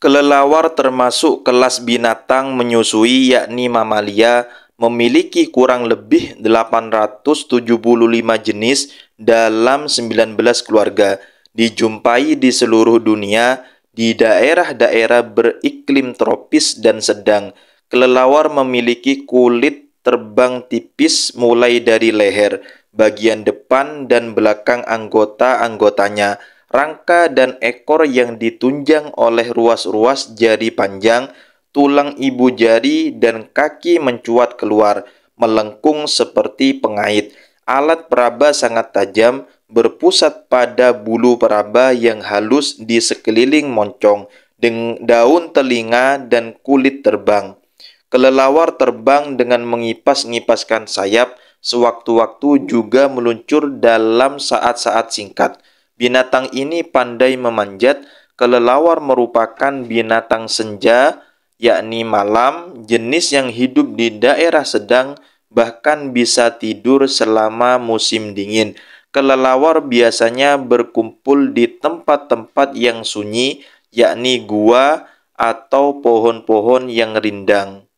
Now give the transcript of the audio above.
Kelelawar termasuk kelas binatang menyusui yakni mamalia memiliki kurang lebih 875 jenis dalam 19 keluarga, dijumpai di seluruh dunia di daerah-daerah beriklim tropis dan sedang. Kelelawar memiliki kulit terbang tipis mulai dari leher, bagian depan dan belakang anggota-anggotanya rangka dan ekor yang ditunjang oleh ruas-ruas jari panjang, tulang ibu jari dan kaki mencuat keluar, melengkung seperti pengait. Alat peraba sangat tajam, berpusat pada bulu peraba yang halus di sekeliling moncong, daun telinga dan kulit terbang. Kelelawar terbang dengan mengipas-ngipaskan sayap, sewaktu-waktu juga meluncur dalam saat-saat singkat. Binatang ini pandai memanjat, kelelawar merupakan binatang senja, yakni malam, jenis yang hidup di daerah sedang, bahkan bisa tidur selama musim dingin. Kelelawar biasanya berkumpul di tempat-tempat yang sunyi, yakni gua atau pohon-pohon yang rindang.